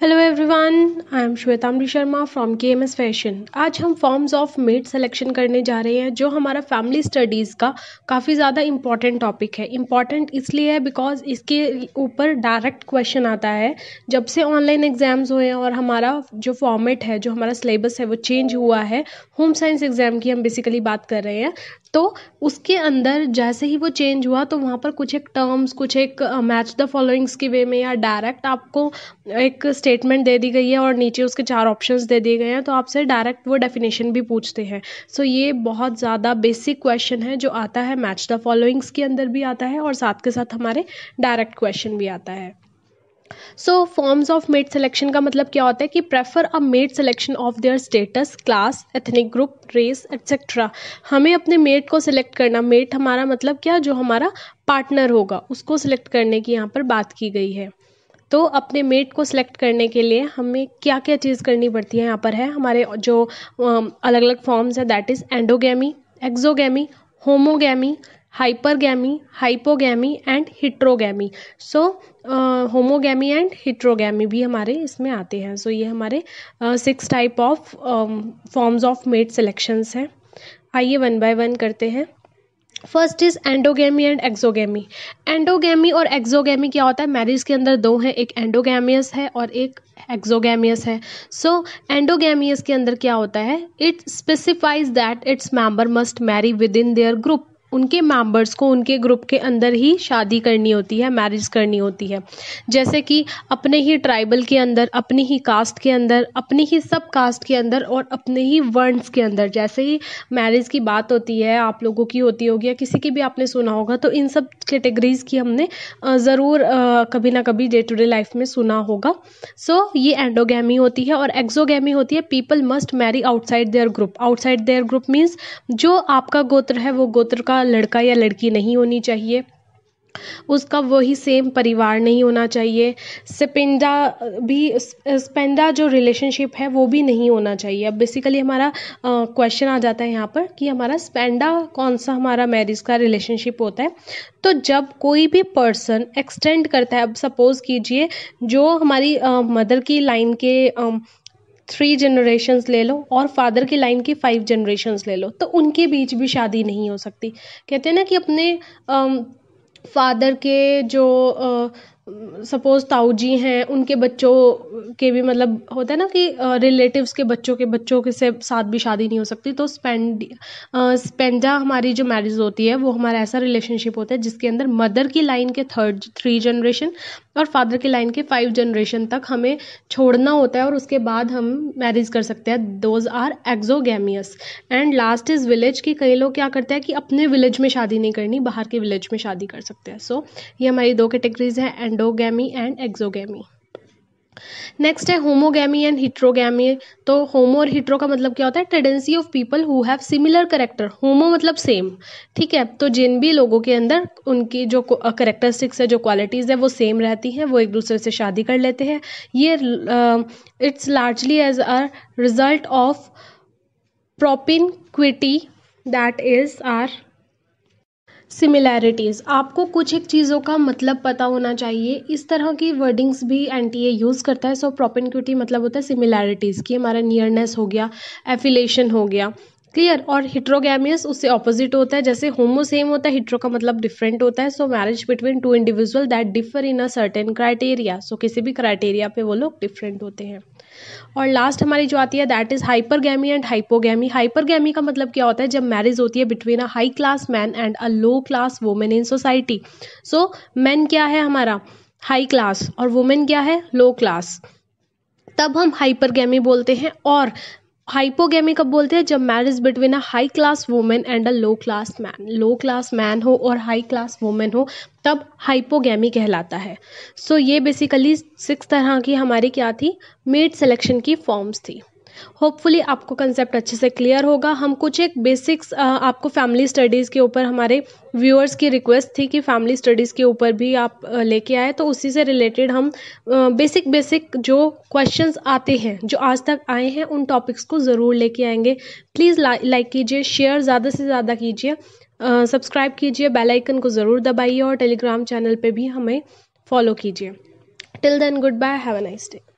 hello everyone I am Shweta Amri Sharma from K M S fashion आज हम forms of mate selection करने जा रहे हैं जो हमारा फैमिली स्टडीज़ का काफ़ी ज़्यादा इम्पॉर्टेंट टॉपिक है इम्पॉर्टेंट इसलिए है बिकॉज इसके ऊपर डायरेक्ट क्वेश्चन आता है जब से ऑनलाइन एग्ज़ाम्स हुए हैं और हमारा जो फॉर्मेट है जो हमारा सिलेबस है वो चेंज हुआ है होम साइंस एग्ज़ाम की हम बेसिकली बात कर रहे हैं तो उसके अंदर जैसे ही वो चेंज हुआ तो वहाँ पर कुछ एक टर्म्स कुछ एक मैच द फॉलोइंग्स के वे में या डायरेक्ट आपको एक स्टेटमेंट दे दी गई है और नीचे उसके चार ऑप्शंस दे दिए गए हैं तो आपसे डायरेक्ट वो डेफिनेशन भी पूछते हैं सो so, ये बहुत ज़्यादा बेसिक क्वेश्चन है जो आता है मैच द फॉलोइंग्स के अंदर भी आता है और साथ के साथ हमारे डायरेक्ट क्वेश्चन भी आता है so forms of mate selection का मतलब क्या होता है कि prefer a mate selection of their status class ethnic group race etcetera हमें अपने मेट को सिलेक्ट करना मेट हमारा मतलब क्या जो हमारा पार्टनर होगा उसको सिलेक्ट करने की यहाँ पर बात की गई है तो अपने मेट को सिलेक्ट करने के लिए हमें क्या क्या चीज़ करनी पड़ती है यहाँ पर है हमारे जो अलग अलग फॉर्म्स है that is endogamy exogamy homogamy hypergamy hypogamy and heterogamy so homogamy and heterogamy भी हमारे इसमें आते हैं सो so, ये हमारे six type of forms of mate selections हैं आइए वन बाय वन करते हैं first is endogamy and exogamy endogamy और एक्सोगेमी क्या होता है मैरिज के अंदर दो हैं एक एंडोगेमियस है और एक एक्सोगेमियस है सो so, एंडोगेमियस के अंदर क्या होता है it specifies that its member must marry within their group उनके मेंबर्स को उनके ग्रुप के अंदर ही शादी करनी होती है मैरिज करनी होती है जैसे कि अपने ही ट्राइबल के अंदर अपनी ही कास्ट के अंदर अपनी ही सब कास्ट के अंदर और अपने ही वर्ण्स के अंदर जैसे ही मैरिज की बात होती है आप लोगों की होती होगी या किसी की भी आपने सुना होगा तो इन सब कैटेगरीज की हमने ज़रूर कभी ना कभी डे टू डे लाइफ में सुना होगा सो so, ये एंडोगैमी होती है और एक्सोगैमी होती है people must marry outside their group outside their group means जो आपका गोत्र है वो गोत्र का लड़का या लड़की नहीं होनी चाहिए उसका वही सेम परिवार नहीं होना चाहिए स्पिंडा भी स्पेंडा जो रिलेशनशिप है वो भी नहीं होना चाहिए अब बेसिकली हमारा क्वेश्चन आ जाता है यहाँ पर कि हमारा स्पेंडा कौन सा हमारा मैरिज का रिलेशनशिप होता है तो जब कोई भी पर्सन एक्सटेंड करता है अब सपोज कीजिए जो हमारी मदर की लाइन के थ्री जनरेशन्स ले लो और फादर की लाइन की फाइव जनरेशन्स ले लो तो उनके बीच भी शादी नहीं हो सकती कहते हैं ना कि अपने फादर के जो सपोज ताऊ जी हैं उनके बच्चों के भी मतलब होता है ना कि रिलेटिव्स के बच्चों के बच्चों के से साथ भी शादी नहीं हो सकती तो स्पेंड स्पेंडा हमारी जो मैरिज होती है वो हमारा ऐसा रिलेशनशिप होता है जिसके अंदर मदर की लाइन के थर्ड थ्री जनरेशन और फादर के लाइन के फाइव जनरेशन तक हमें छोड़ना होता है और उसके बाद हम मैरिज कर सकते हैं those are exogamous and last is village कि कई लोग क्या करते हैं कि अपने विलेज में शादी नहीं करनी बाहर के विलेज में शादी कर सकते हैं सो so, ये हमारी दो कैटेगरीज हैं एंडोगेमी एंड एक्जोगेमी नेक्स्ट है होमोगैमी एंड हिट्रोगैमी तो होमो और हिट्रो का मतलब क्या होता है tendency of people who have similar character homo मतलब सेम ठीक है तो जिन भी लोगों के अंदर उनकी जो करेक्टरिस्टिक्स है जो क्वालिटीज़ है वो सेम रहती हैं वो एक दूसरे से शादी कर लेते हैं ये it's largely as a result of propinquity that is or similarities आपको कुछ एक चीज़ों का मतलब पता होना चाहिए इस तरह की वर्डिंग्स भी एन टी ए यूज़ करता है सो प्रोपेनक्विटी मतलब होता है सिमिलैरिटीज़ की हमारा नियरनेस हो गया एफिलेशन हो गया क्लियर और हिट्रोगैमियस उससे ऑपोजिट होता है जैसे होमो सेम होता है हिट्रो का मतलब डिफरेंट होता है so marriage between two individual that differ in a certain criteria so किसी भी क्राइटेरिया पे वो लोग डिफरेंट होते हैं और लास्ट हमारी जो आती है that is hypergamy and hypogamy hypergamy का मतलब क्या होता है जब मैरिज होती है between a high class man and a low class women in society so man क्या है हमारा हाई क्लास और वुमेन क्या है लो क्लास तब हम हाइपरगैमी बोलते हैं और हाइपोगेमी कब बोलते हैं जब marriage between a high class women and a low class man low class man हो और हाई क्लास वुमेन हो तब हाइपोगेमी कहलाता है सो so, ये बेसिकली सिक्स तरह की हमारी क्या थी मेड सिलेक्शन की फॉर्म्स थी होपफुली आपको कंसेप्ट अच्छे से क्लियर होगा हम कुछ एक बेसिक्स आपको फैमिली स्टडीज़ के ऊपर हमारे व्यूअर्स की रिक्वेस्ट थी कि फैमिली स्टडीज़ के ऊपर भी आप लेके आए तो उसी से रिलेटेड हम बेसिक बेसिक जो क्वेश्चन आते हैं जो आज तक आए हैं उन टॉपिक्स को ज़रूर लेके आएंगे प्लीज़ लाइक कीजिए शेयर ज़्यादा से ज़्यादा कीजिए सब्सक्राइब कीजिए बेल आइकन को ज़रूर दबाइए और टेलीग्राम चैनल पे भी हमें फॉलो कीजिए till then good bye have a nice day